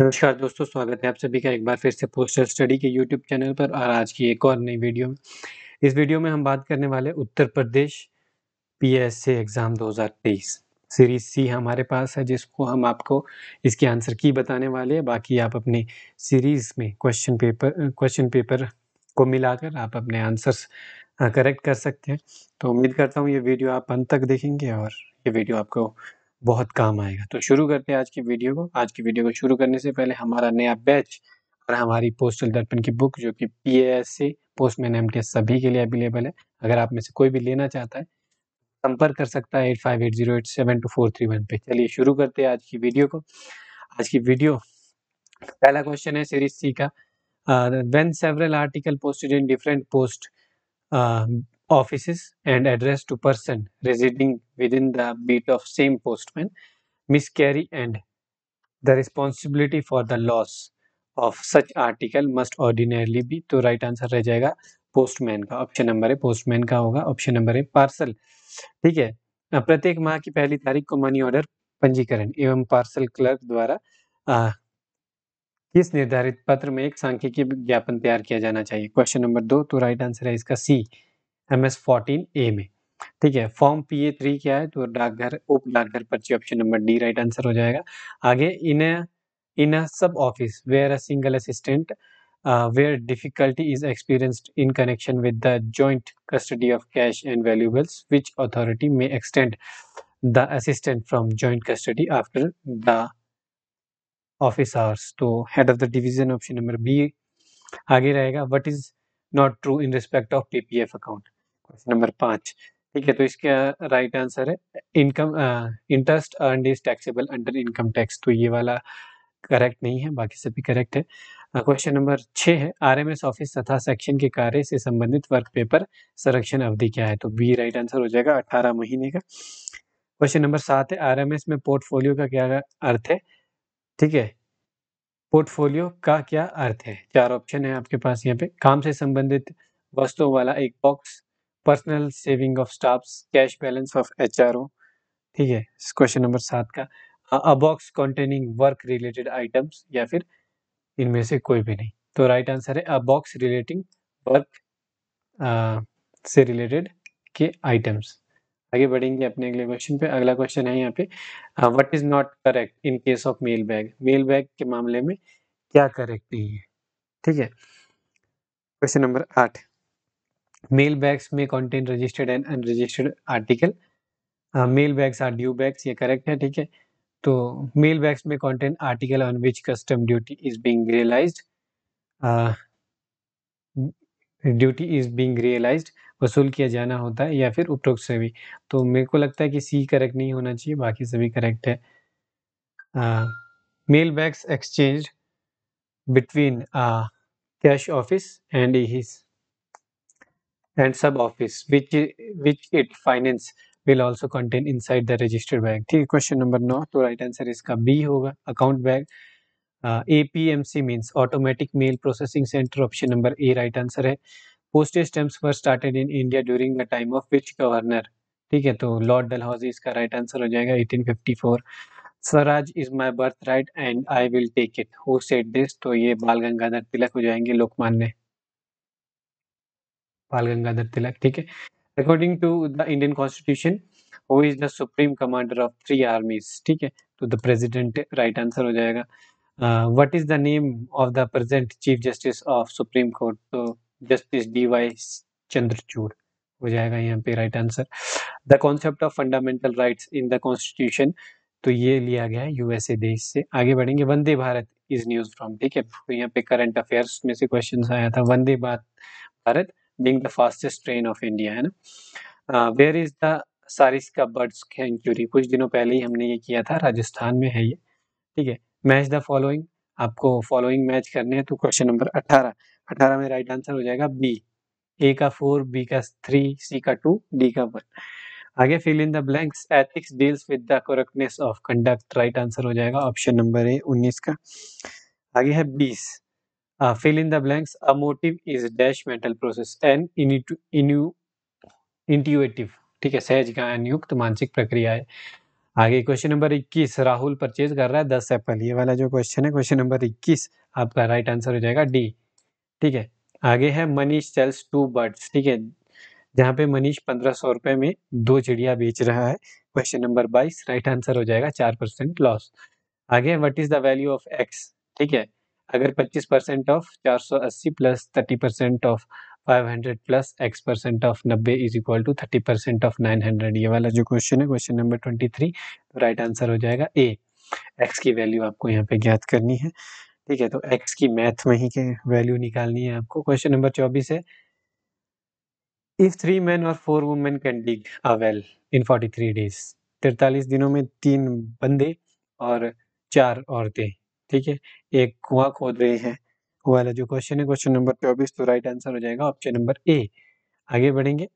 नमस्कार दोस्तों स्वागत है आप सभी का एक बार फिर से पोस्टल स्टडी के यूट्यूब चैनल पर और आज की एक और नई वीडियो में इस वीडियो में हम बात करने वाले Uttar Pradesh PSA exam 2023 series C हमारे पास है जिसको हम आपको इसके आंसर की बताने वाले हैं बाकी आप अपने सीरीज़ में क्वेश्चन पेपर क्वेश्चन पेपर को मिलाकर आप अपने आंसर्स करेक्ट कर सकते हैं तो उम्मीद करता हूँ ये वीडियो आप अंत तक देखेंगे और ये वीडियो आपको बहुत काम आएगा तो शुरू करते हैं आज की वीडियो को आज की वीडियो को शुरू करने से पहले हमारा नया बैच और हमारी पोस्टल दर्पण की बुक जो कि P S C postman M सभी के लिए अवेलेबल है अगर आप में से कोई भी लेना चाहता है संपर्क कर सकता है eight five eight zero eight seven two four three one पे चलिए शुरू करते हैं आज की वीडियो को आज की वीडियो पहला क्वेश्चन है सीरीज सी का when several article posted in different post offices and address to person residing within the beat of same postman miscarry and the responsibility for the loss of such article must ordinarily be to right answer reh jayega postman ka option number hai postman ka hoga option number hai parcel theek hai pratyek माह ki pehli tarikh ko money order पंजीकरण एवं parcel clerk द्वारा आ, किस निर्धारित पत्र में एक सांख्यिकी ज्ञापन तैयार किया जाना चाहिए क्वेश्चन नंबर दो तो राइट आंसर है इसका C M S fourteen A में ठीक है फॉर्म पी ए थ्री क्या है तो डाकघर उप डाकघर पर्ची option number D right answer हो जाएगा आगे in in sub office where a single assistant where difficulty is experienced in connection with the joint custody of cash and valuables which authority may extend the assistant from joint custody after the office hours तो head of the division option number B आगे रहेगा what is not true in respect of PPF account question number पांच ठीक है तो इसका right answer है income interest earn is taxable under income tax तो ये वाला करेक्ट नहीं है बाकी सभी करेक्ट uh, है क्वेश्चन नंबर छः है आरएमएस ऑफिस तथा सेक्शन के कार्य से संबंधित वर्क पेपर संरक्षण अवधि क्या है तो बी राइट आंसर हो जाएगा अठारह महीने का क्वेश्चन नंबर सात है आरएमएस में पोर्टफोलियो का क्या अर्थ है ठीक है पोर्टफोलियो का क्या अर्थ है चार ऑप्शन है आपके पास यहाँ पे काम से संबंधित वस्तुओं वाला एक box personal saving of staff cash balance of H ठीक है क्वेश्चन नंबर सात का a box containing work related items या फिर इनमें से कोई भी नहीं तो राइट right आंसर है अ बॉक्स रिलेटिंग वर्क से रिलेटेड के आइटम्स आगे बढ़ेंगे अपने अगले क्वेश्चन पे अगला क्वेश्चन है यहाँ पे what is not correct in case of mail bag mail bag के मामले में क्या करेक्ट नहीं है ठीक है क्वेश्चन नंबर आठ मेल बैग्स में content registered and unregistered article mail bags are due bags ये करेक्ट है ठीक है तो मेल बैग्स में content article on which custom duty is being realise duty is being realise वसूल किया जाना होता है या फिर उपरोक्त से भी तो मेरे को लगता है कि सी करेक्ट नहीं होना चाहिए बाकी सभी करेक्ट है mail bags exchange between cash office and his and sub office which which it finance will also contain in the registered bag ठीक है क्वेश्चन नंबर नौ तो राइट आंसर इसका बी होगा account bag APMC P means automatic mail processing centre option number A right answer है postage stamps were started in India during the time of which governor ठीक है तो Lord Dalhousie इसका right answer हो जाएगा 1854 Swaraj is my birth right and I will take it who said this तो ये बाल गंगाधर तिलक हो जाएंगे लोकमान्य बाल गंगाधर तिलक ठीक है according to the Indian constitution who is the supreme commander of three armies ठीक है तो द प्रेजिडेंट राइट आंसर हो जाएगा what is the name of the present chief justice of supreme court तो जस्टिस डी वाई चंद्रचूड़ हो जाएगा यहाँ पे right answer the concept of fundamental rights in the constitution तो ये लिया गया है यूएसए देश से आगे बढ़ेंगे Vande Bharat is news from ठीक है तो यहाँ पे करंट अफेयर्स में से क्वेश्चन आया था Vande Bharat Bharat being the fastest train of India है ना वेयर इज द सारिस का बर्ड सेंचुरी कुछ दिनों पहले ही हमने ये किया था राजस्थान में है ये ठीक है मैच द फॉलोइंग आपको फॉलोइंग मैच करने हैं तो क्वेश्चन नंबर अट्ठारह अठारह में राइट आंसर हो जाएगा बी ए का फोर बी का थ्री सी का टू डी का वन आगे fill in the blanks ethics deals with the correctness of conduct right answer हो जाएगा ऑप्शन नंबर ए उन्नीस का आगे है बीस fill in the blanks a motive is dash mental process and intuitive ठीक है सहज का युक्त मानसिक प्रक्रिया है आगे क्वेश्चन नंबर 21 राहुल परचेज कर रहा है दस एप्पल ये वाला जो क्वेश्चन है क्वेश्चन नंबर 21 आपका राइट आंसर हो जाएगा डी ठीक है आगे है मनीष सेल्स टू बर्ड्स ठीक है जहाँ पे मनीष पंद्रह सौ रुपए में दो चिड़िया बेच रहा है क्वेश्चन नंबर बाईस राइट आंसर हो जाएगा चार परसेंट लॉस आगे what is the value of X ठीक है अगर पच्चीस परसेंट ऑफ चार सौ अस्सी plus thirty percent of five hundred plus X percent of नब्बे is equal to thirty percent of nine hundred ये वाला जो क्वेश्चन है question number twenty three right answer हो जाएगा ए एक्स की वैल्यू आपको यहाँ पे ज्ञात करनी है ठीक है तो एक्स की मैथ में ही के वैल्यू निकालनी है आपको क्वेश्चन नंबर चौबीस है इफ थ्री मैन और four women can dig a well in forty three days तिरतालीस दिनों में तीन बंदे और चार औरतें ठीक है एक कुआ खोद रहे हैं वाला जो क्वेश्चन है क्वेश्चन नंबर चौबीस तो राइट आंसर हो जाएगा ऑप्शन नंबर ए आगे बढ़ेंगे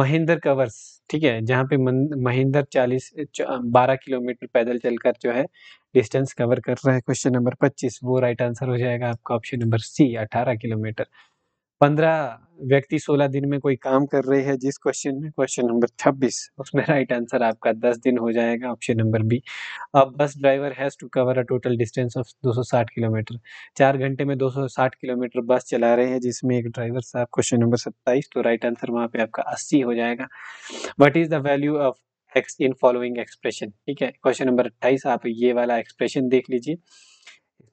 महेंद्र कवर्स ठीक है जहाँ पे मन- महेंद्र चालीस बारह किलोमीटर पैदल चलकर जो है डिस्टेंस कवर कर रहा है क्वेश्चन नंबर पच्चीस वो राइट आंसर हो जाएगा आपका ऑप्शन नंबर सी अठारह किलोमीटर पंद्रह व्यक्ति सोलह दिन में कोई काम कर रहे हैं जिस क्वेश्चन में क्वेश्चन नंबर छब्बीस उसमें राइट आंसर आपका दस दिन हो जाएगा ऑप्शन नंबर बी अब bus driver has to cover a total distance of 260 kilometre चार घंटे में 260 किलोमीटर बस चला रहे हैं जिसमें एक ड्राइवर साहब क्वेश्चन नंबर सत्ताईस तो राइट आंसर वहाँ पे आपका अस्सी हो जाएगा what is the value of X in following expression ठीक है क्वेश्चन नंबर अट्ठाईस आप ये वाला एक्सप्रेशन देख लीजिए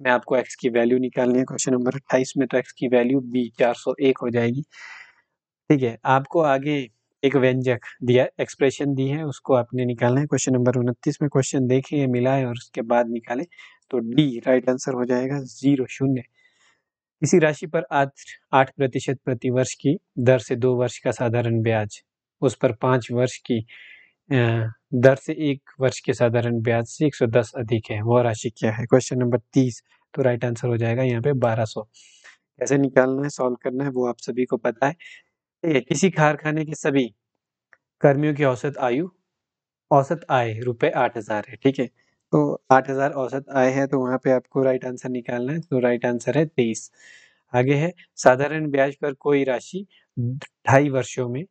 में आपको एक्स की वैल्यू निकालनी है क्वेश्चन नंबर अट्ठाईस में तो एक्स की वैल्यू बी चार सौ एक हो जाएगी ठीक है आपको आगे एक व्यंजक दिया एक्सप्रेशन दी है उसको आपने निकालना है क्वेश्चन नंबर उनतीस में क्वेश्चन देखें ये मिला है और उसके बाद निकालें तो डी राइट आंसर हो जाएगा जीरो शून्य इसी राशि पर आठ आठ प्रतिशत प्रतिवर्ष की दर से दो वर्ष का साधारण ब्याज उस पर पाँच वर्ष की दर से एक वर्ष के साधारण ब्याज से 110 अधिक है वह राशि क्या है क्वेश्चन नंबर तीस तो राइट आंसर हो जाएगा यहाँ पे 1200 कैसे निकालना है सॉल्व करना है वो आप सभी को पता है ठीक है किसी कारखाने के सभी कर्मियों की औसत आयु औसत आय रुपए आठ हजार है ठीक है तो आठ हजार औसत आय है तो वहाँ पे आपको राइट आंसर निकालना है तो राइट आंसर है तेईस आगे है साधारण ब्याज पर कोई राशि ढाई वर्षों में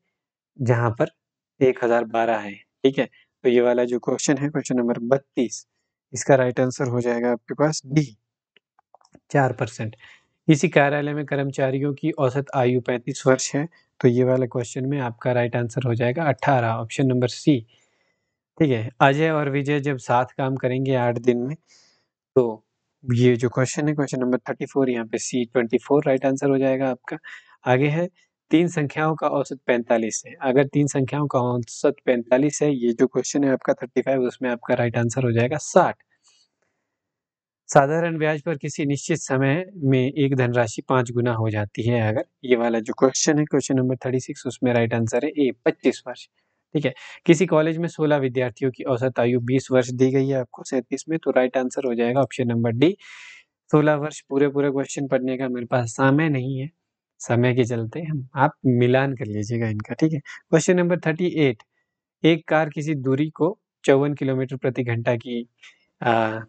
जहाँ पर एक हजार बारह है ठीक है तो ये वाला जो क्वेश्चन है क्वेश्चन नंबर बत्तीस इसका राइट आंसर हो जाएगा आपके पास डी चार परसेंट इसी कार्यालय में कर्मचारियों की औसत आयु पैंतीस वर्ष है तो ये वाला क्वेश्चन में आपका राइट आंसर हो जाएगा अठारह ऑप्शन नंबर सी ठीक है अजय और विजय जब साथ काम करेंगे आठ दिन में तो ये जो क्वेश्चन है क्वेश्चन नंबर थर्टी फोर यहाँ पे C twenty four right answer हो जाएगा आपका आगे है तीन संख्याओं का औसत 45 है अगर तीन संख्याओं का औसत 45 है ये जो क्वेश्चन है आपका 35 उसमें आपका राइट आंसर हो जाएगा 60 साधारण ब्याज पर किसी निश्चित समय में एक धनराशि पांच गुना हो जाती है अगर ये वाला जो क्वेश्चन है क्वेश्चन नंबर थर्टी सिक्स उसमें राइट आंसर है ए पच्चीस वर्ष ठीक है किसी कॉलेज में सोलह विद्यार्थियों की औसत आयु बीस वर्ष दी गई है आपको सैंतीस में तो राइट आंसर हो जाएगा ऑप्शन नंबर डी सोलह वर्ष पूरे पूरे क्वेश्चन पढ़ने का मेरे पास समय नहीं है समय के चलते हम आप मिलान कर लीजिएगा इनका ठीक है क्वेश्चन नंबर थर्टी एट एक कार किसी दूरी को चौवन किलोमीटर प्रति घंटा की आ,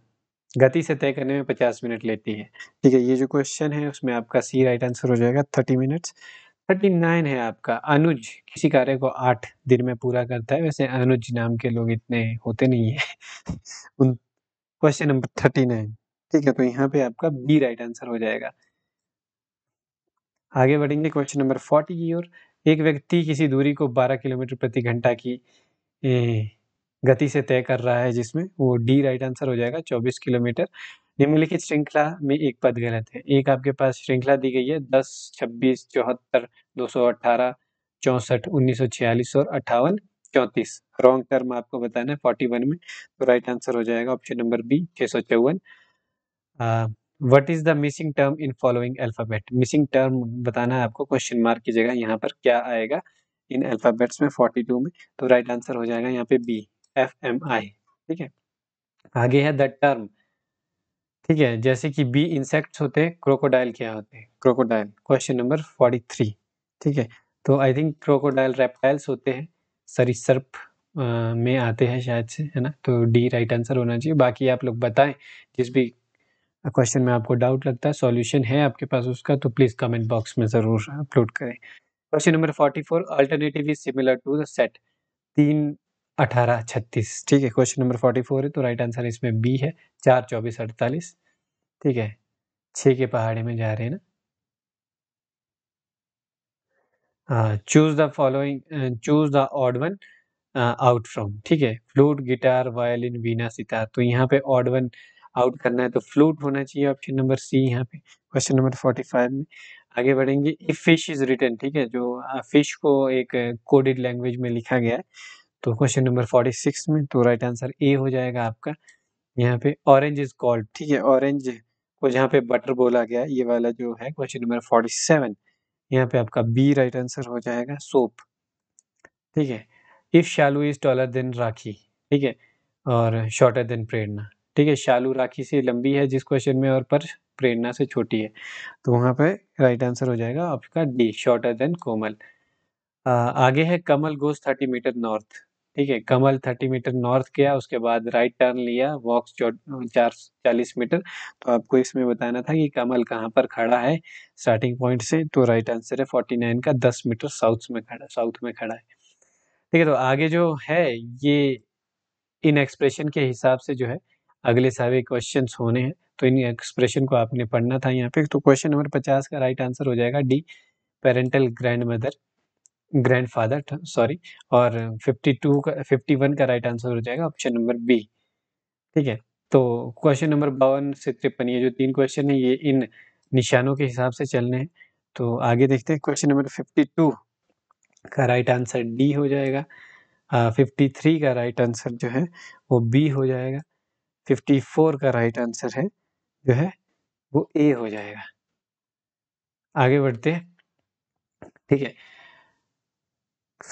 गति से तय करने में पचास मिनट लेती है ठीक है ये जो क्वेश्चन है उसमें आपका सी राइट आंसर हो जाएगा थर्टी मिनट्स थर्टी नाइन है आपका अनुज किसी कार्य को आठ दिन में पूरा करता है वैसे अनुज नाम के लोग इतने होते नहीं है क्वेश्चन नंबर थर्टी नाइन ठीक है तो यहाँ पे आपका बी राइट आंसर हो जाएगा आगे बढ़ेंगे क्वेश्चन नंबर फोर्टी की ओर एक व्यक्ति किसी दूरी को बारह किलोमीटर प्रति घंटा की गति से तय कर रहा है जिसमें वो डी राइट आंसर हो जाएगा चौबीस किलोमीटर निम्नलिखित श्रृंखला में एक पद गलत है एक आपके पास श्रृंखला दी गई है दस छब्बीस चौहत्तर दो सौ अट्ठारह चौंसठ उन्नीस सौ छियालीस और अट्ठावन चौंतीस रॉन्ग टर्म आपको बताना है फोर्टी वन में तो राइट आंसर हो जाएगा ऑप्शन नंबर बी छः सौ चौवन what is the missing term in following alphabet missing term बताना है आपको क्वेश्चन मार्क की जगह यहाँ पर क्या आएगा इन अल्फाबेट्स में 42 में तो राइट right आंसर हो जाएगा यहाँ पे बी एफ एम आई ठीक है आगे है द टर्म ठीक है जैसे कि बी इंसेक्ट्स होते हैं क्रोकोडाइल क्या होते हैं क्रोकोडाइल क्वेश्चन नंबर 43 ठीक है तो आई थिंक क्रोकोडाइल रेप्टाइल्स होते हैं सरिसर्प में आते हैं शायद से है ना तो डी राइट आंसर होना चाहिए बाकी आप लोग बताएं जिस भी क्वेश्चन में आपको डाउट लगता है सॉल्यूशन है आपके पास उसका तो प्लीज़ कमेंट बॉक्स में ज़रूर अपलोड करें question number forty four alternative is similar to the set तीन अठारह छत्तीस ठीक है क्वेश्चन नंबर फोर्टी फोर है तो राइट आंसर इसमें बी है चार चौबीस अड़तालीस ठीक है छः के पहाड़े में जा रहे हैं ना choose the following choose the odd one out from ठीक है flute guitar violin veena sitar तो यहाँ पे ऑड वन आउट करना है तो फ्लूट होना चाहिए ऑप्शन नंबर सी यहाँ पे क्वेश्चन नंबर फोर्टी फाइव में आगे बढ़ेंगे इफ फिश इज रिटर्न ठीक है जो फिश को एक कोडेड लैंग्वेज में लिखा गया है तो क्वेश्चन नंबर फोर्टी सिक्स में तो राइट आंसर ए हो जाएगा आपका यहाँ पे ऑरेंज इज कॉल्ड ठीक है ऑरेंज को जहाँ पे बटर बोला गया ये वाला जो है क्वेश्चन नंबर फोर्टी सेवन यहाँ पे आपका बी राइट आंसर हो जाएगा सोप ठीक है if Shalu is taller than Rakhi ठीक है और शॉर्टर देन प्रेरणा ठीक है शालू राखी से लंबी है जिस क्वेश्चन में और पर प्रेरणा से छोटी है तो वहाँ पे राइट आंसर हो जाएगा आपका डी शॉर्टर देन कोमल आ, आगे है Kamal goes thirty metre north ठीक है कमल थर्टी मीटर नॉर्थ गया उसके बाद राइट टर्न लिया वॉक्स चार चालीस मीटर तो आपको इसमें बताना था कि कमल कहाँ पर खड़ा है स्टार्टिंग पॉइंट से तो राइट आंसर है फोर्टी नाइन का दस मीटर साउथ में खड़ा साउथ में खड़ा है ठीक है तो आगे जो है ये इन एक्सप्रेशन के हिसाब से जो है अगले सारे क्वेश्चन होने हैं तो इन एक्सप्रेशन को आपने पढ़ना था यहाँ पे तो क्वेश्चन नंबर पचास का राइट आंसर हो जाएगा D parental grandmother grandfather sorry और फिफ्टी टू का फिफ्टी वन का राइट आंसर हो जाएगा ऑप्शन नंबर बी ठीक है तो क्वेश्चन नंबर बावन से तिरपन ये जो तीन क्वेश्चन है ये इन निशानों के हिसाब से चलने हैं तो आगे देखते हैं क्वेश्चन नंबर फिफ्टी टू का राइट आंसर डी हो जाएगा फिफ्टी थ्री का राइट आंसर जो है वो बी हो जाएगा फिफ्टी फोर का राइट आंसर है जो है वो ए हो जाएगा आगे बढ़ते हैं ठीक है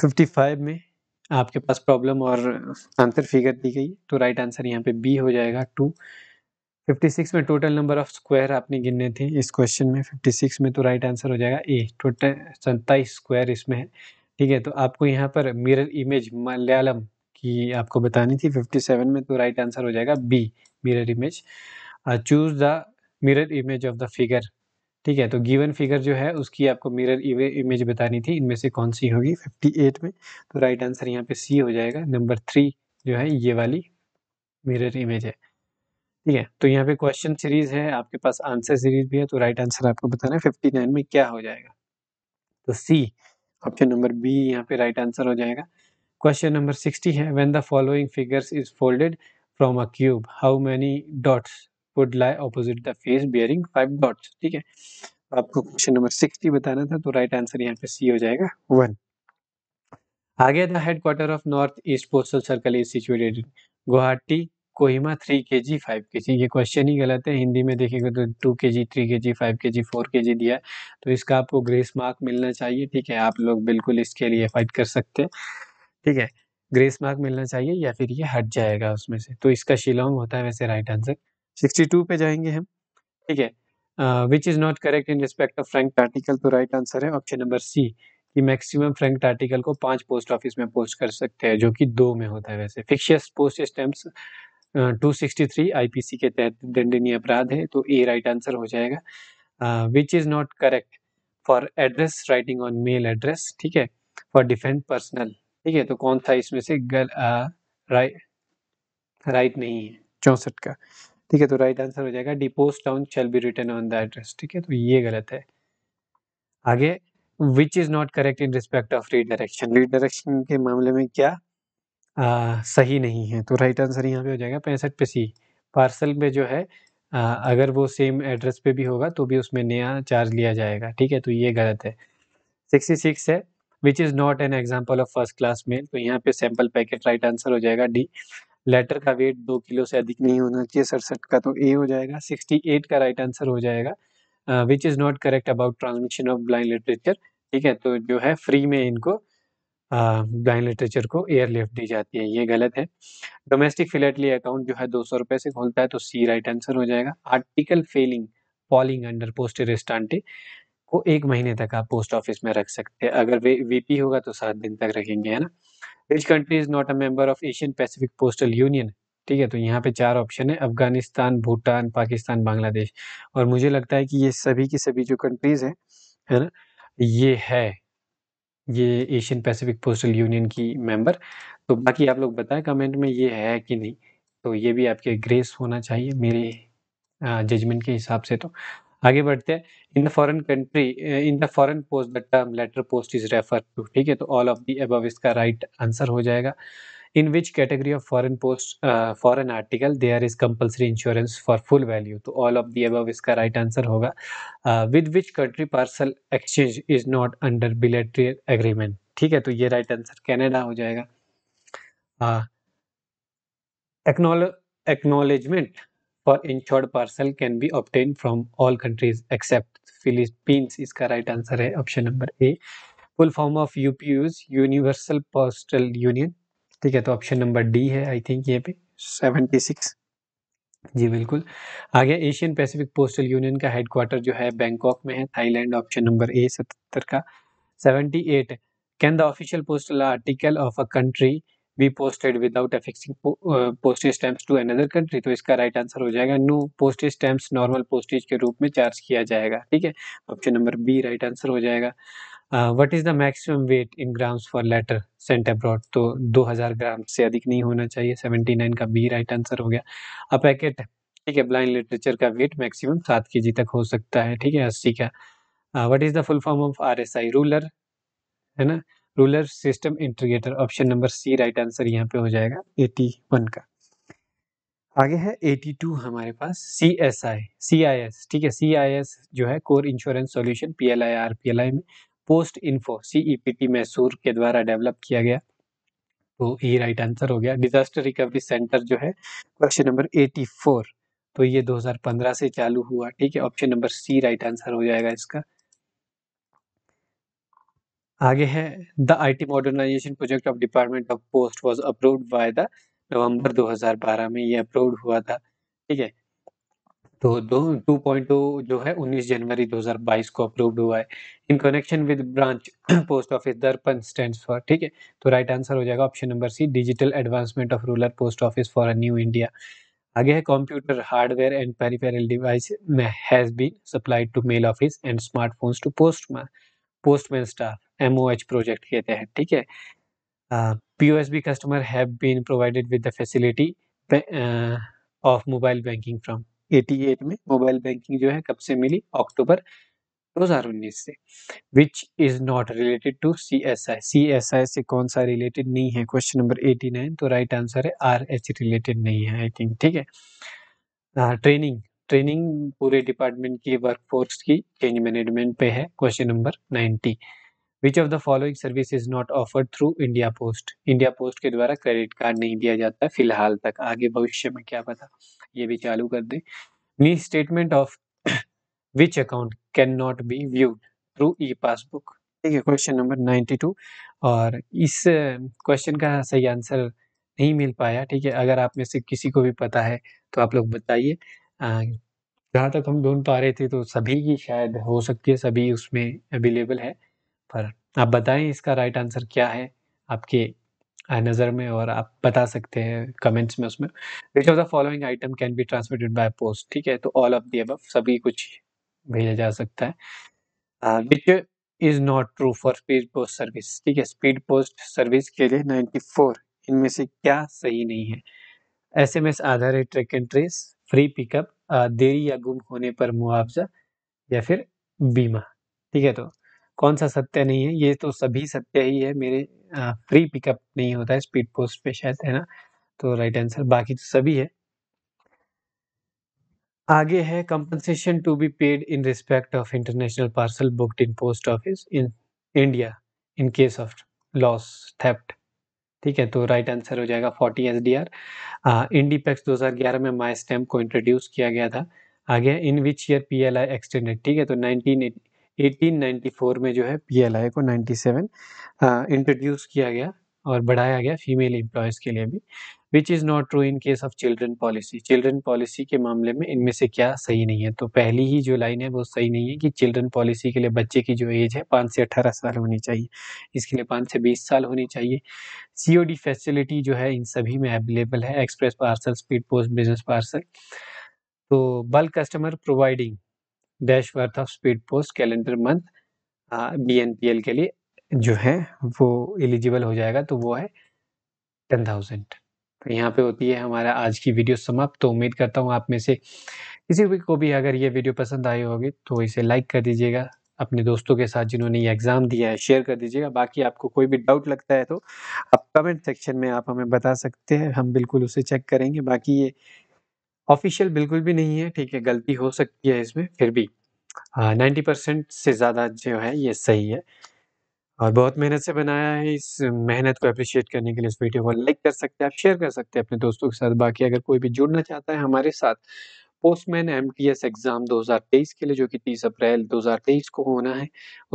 फिफ्टी फाइव में आपके पास प्रॉब्लम और आंसर फिगर दी गई तो राइट आंसर यहाँ पे बी हो जाएगा टू फिफ्टी सिक्स में टोटल नंबर ऑफ स्क्वायर आपने गिनने थे इस क्वेश्चन में फिफ्टी सिक्स में तो राइट आंसर हो जाएगा ए टोटल सत्ताईस स्क्वायर इसमें है ठीक है तो आपको यहाँ पर मिरर इमेज मलयालम कि आपको बतानी थी 57 में तो राइट आंसर हो जाएगा B mirror image choose the mirror image of the figure ठीक है तो गिवन फिगर जो है उसकी आपको मिरर इमेज बतानी थी इनमें से कौन सी होगी 58 में तो राइट आंसर यहाँ पे सी हो जाएगा नंबर थ्री जो है ये वाली मिरर इमेज है ठीक है तो यहाँ पे क्वेश्चन सीरीज है आपके पास आंसर सीरीज भी है तो राइट आंसर आपको बताना है फिफ्टी नाइन में क्या हो जाएगा तो सी ऑप्शन नंबर बी यहाँ पे राइट आंसर हो जाएगा क्वेश्चन नंबर सिक्सटी है when the following figures is folded from a cube how many dots would lie opposite the face bearing five dots ठीक है आपको क्वेश्चन नंबर सिक्सटी बताना था तो राइट आंसर यहाँ पे सी हो जाएगा वन आगे the headquarter of north east postal circle is situated Guwahati Kohima three के जी फाइव के जी ये क्वेश्चन ही गलत है हिंदी में देखेंगे तो टू के जी थ्री के जी फाइव के जी फोर के जी दिया तो इसका आपको ग्रेस मार्क मिलना चाहिए ठीक है आप लोग बिल्कुल इसके लिए फाइट कर सकते हैं ठीक है ग्रेस मार्क मिलना चाहिए या फिर ये हट जाएगा उसमें से तो इसका शिलोंग होता है वैसे राइट आंसर 62 पे जाएंगे हम ठीक है which is not correct in respect of frank article तो राइट आंसर है ऑप्शन नंबर सी कि मैक्सिमम फ्रेंक आर्टिकल को पांच पोस्ट ऑफिस में पोस्ट कर सकते हैं जो कि दो में होता है वैसे फिक्शियस पोस्ट स्टैम्प्स 263 आईपीसी के तहत दंडनीय अपराध है तो ए राइट आंसर हो जाएगा which is not correct for address writing on mail address ठीक है फॉर डिफेंड पर्सनल ठीक है तो कौन सा इसमें से गल राइट राइट नहीं है चौंसठ का ठीक है तो राइट आंसर हो जाएगा depose town shall be return on the address ठीक है तो ये गलत है आगे which is not correct in respect of redirection redirection के मामले में क्या आ, सही नहीं है तो राइट आंसर यहाँ पे हो जाएगा पैंसठ पे सी पार्सल में जो है आ, अगर वो सेम एड्रेस पे भी होगा तो भी उसमें नया चार्ज लिया जाएगा ठीक है तो ये गलत है सिक्सटी सिक्स है which is not an example of first class mail तो यहाँ पे सैम्पल पैकेट राइट आंसर हो जाएगा डी लेटर का वेट दो किलो से अधिक नहीं होना चाहिए सड़सठ का तो ए हो जाएगा सिक्सटी एट का राइट आंसर हो जाएगा which is not correct about transmission of blind literature ठीक है तो जो है फ्री में इनको ब्लाइंड uh, लिटरेचर को एयरलिफ्ट दी जाती है ये गलत है डोमेस्टिक फिलेटली अकाउंट जो है दो सौ रुपए से खोलता है तो सी राइट आंसर हो जाएगा article failing falling under poste restante वो एक महीने तक आप पोस्ट ऑफिस में रख सकते हैं अगर वे वीपी होगा तो सात दिन तक रखेंगे है ना which country is not a member of Asian Pacific postal union ठीक है तो यहाँ पे चार ऑप्शन है अफगानिस्तान भूटान पाकिस्तान बांग्लादेश और मुझे लगता है कि ये सभी की सभी जो कंट्रीज है है ना ये है ये एशियन पैसिफिक पोस्टल यूनियन की मेंबर तो बाकी आप लोग बताएं कमेंट में ये है कि नहीं तो ये भी आपके ग्रेस होना चाहिए मेरे जजमेंट के हिसाब से तो आगे बढ़ते हैं in the foreign country in the foreign post the term letter post is refer to ठीक है तो ऑल ऑफ दी अबव इसका राइट right आंसर हो जाएगा in which category of foreign post foreign article they are is compulsory insurance for full value तो all of the above इसका right right answer होगा with which country parcel exchange is not under bilateral agreement ठीक है तो ये right answer Canada हो जाएगा acknowledgement ah, for insured parcel can be obtain from all countries except Philippines इसका right right answer है option number A full form of U P U's universal postal union ठीक है तो option number D है I think ये पे seventy six जी बिल्कुल आगे एशियन पैसिफिक पोस्टल यूनियन का हेडक्वार्टर जो है बैंकॉक में है थाईलैंड ऑप्शन नंबर ए सतर का seventy eight can the official postal article of a country be posted without affixing postage stamps to another country तो इसका राइट right आंसर हो जाएगा no postage stamps normal postage के रूप में charge किया जाएगा ठीक है option number B right answer हो जाएगा what is the maximum weight in grams for letter sent abroad तो 2000 ग्राम से अधिक नहीं होना चाहिए 79 का बी राइट आंसर हो गया अ पैकेट ठीक है ब्लाइंड लिटरेचर का वेट मैक्सिमम सात के तक हो सकता है ठीक है अस्सी का what is the full form of R S I rural है ना rural system integrator option number C right answer यहाँ पे हो जाएगा 81 का आगे है 82 हमारे पास सी S I C I S ठीक है सी आई एस जो है core insurance solution P L I R P L I में post info C E P T Mysore के द्वारा डेवलप किया गया तो ये राइट आंसर हो गया डिजास्टर रिकवरी सेंटर जो है क्वेश्चन नंबर 84 तो ये 2015 से चालू हुआ ठीक है option number C right answer हो जाएगा इसका आगे है the IT modernisation project of department of post was approved by the November 2012 में ये अप्रूव्ड हुआ था ठीक है तो दो टू पॉइंट टू जो है 19 जनवरी 2022 को अप्रूव्ड हुआ है in connection with branch post office Darpan stand for ठीक है तो राइट आंसर हो जाएगा option number C digital advancement of rural post office for a new India आगे है computer hardware and peripheral device में has been supplied to mail office and smartphones to post postman star M O H project के तहत ठीक है P O S B customer have been provided with the facility of mobile banking from eighty eight में mobile banking जो है कब से मिली अक्टूबर दो हजार उन्नीस से which is not related to C S I C S I से कौन सा रिलेटेड नहीं है क्वेश्चन नंबर एटी नाइन तो राइट आंसर है आर एच रिलेटेड नहीं है आई थिंक ठीक है ट्रेनिंग ट्रेनिंग पूरे डिपार्टमेंट की वर्कफोर्स की चेंज मैनेजमेंट पे है question number 90 which of the following service is not offered through India post India post के द्वारा क्रेडिट कार्ड नहीं दिया जाता फिलहाल तक आगे भविष्य में क्या पता ये भी चालू कर दे मी statement of which account can not be viewed through E passbook ठीक है क्वेश्चन नंबर टू और इस क्वेश्चन का सही आंसर नहीं मिल पाया ठीक है अगर आप में से किसी को भी पता है तो आप लोग बताइए जहाँ तक हम ढूंढ पा रहे थे तो सभी ही शायद हो सकती है सभी उसमें अवेलेबल है। पर आप बताएं इसका राइट आंसर क्या है आपके नज़र में और आप बता सकते हैं कमेंट्स में उसमें। Which of the following item can be transmitted by post ठीक है? तो ऑल ऑफ़ दी अब सभी कुछ भेजा जा सकता है। Which is not true for speed post service ठीक है? स्पीड पोस्ट सर्विस के लिए नाइन्टी फोर इनमें से क्या सही नहीं है? एस एम एस आधारित track and trace, free pickup, देरी या गुम होने पर मुआवजा या फिर बीमा ठीक है तो कौन सा सत्य नहीं है ये तो सभी सत्य ही है मेरे फ्री पिकअप नहीं होता है स्पीड पोस्ट पे शायद है ना तो राइट आंसर बाकी तो सभी है आगे है compensation to be paid in respect of international parcel booked in post office in India in case of loss theft ठीक है तो राइट आंसर हो जाएगा forty S D R Indipex दो हज़ार ग्यारह में माई स्टैम्प को इंट्रोड्यूस किया गया था आगे in which year P L I extended ठीक है तो नाइनटीन एटीन नाइनटी फोर में जो है पी एल आई को नाइन्टी सेवन इंट्रोड्यूस किया गया और बढ़ाया गया फीमेल एम्प्लॉयज़ के लिए भी which is not true in case of children policy children policy के मामले में इनमें से क्या सही नहीं है तो पहली ही जो लाइन है वो सही नहीं है कि चिल्ड्रन पॉलिसी के लिए बच्चे की जो एज है पाँच से अट्ठारह साल होनी चाहिए इसके लिए पाँच से बीस साल होनी चाहिए सी ओ डी फैसिलिटी जो है इन सभी में अवेलेबल है express parcel speed post business parcel तो bulk customer providing dash worth of speed post calendar month B N P L के लिए जो है वो एलिजिबल हो जाएगा तो वो है टेन थाउजेंड तो यहाँ पे होती है हमारा आज की वीडियो समाप्त तो उम्मीद करता हूँ आप में से किसी भी को भी अगर ये वीडियो पसंद आई होगी तो इसे लाइक कर दीजिएगा अपने दोस्तों के साथ जिन्होंने ये एग्ज़ाम दिया है शेयर कर दीजिएगा बाकी आपको कोई भी डाउट लगता है तो आप कमेंट सेक्शन में आप हमें बता सकते हैं हम बिल्कुल उसे चेक करेंगे बाकी ये ऑफिशियल बिल्कुल भी नहीं है ठीक है गलती हो सकती है इसमें फिर भी नाइन्टी हाँ, परसेंट से ज़्यादा जो है ये सही है और बहुत मेहनत से बनाया है, इस मेहनत को अप्रिशिएट करने के लिए इस वीडियो को लाइक कर सकते हैं, आप शेयर कर सकते हैं अपने दोस्तों के साथ। बाकी अगर कोई भी जुड़ना चाहता है हमारे साथ, पोस्टमैन एमटीएस एग्ज़ाम 2023 के लिए जो कि 30 अप्रैल 2023 को होना है,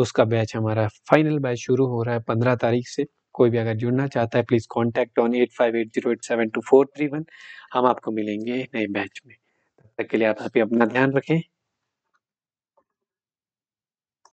उसका बैच हमारा फाइनल बैच शुरू हो रहा है 15 तारीख से। कोई भी अगर जुड़ना चाहता है please contact on eight eight eight five zero seven two four three one हम आपको मिलेंगे नए बैच में। तब तक के लिए आप अपना ध्यान रखें।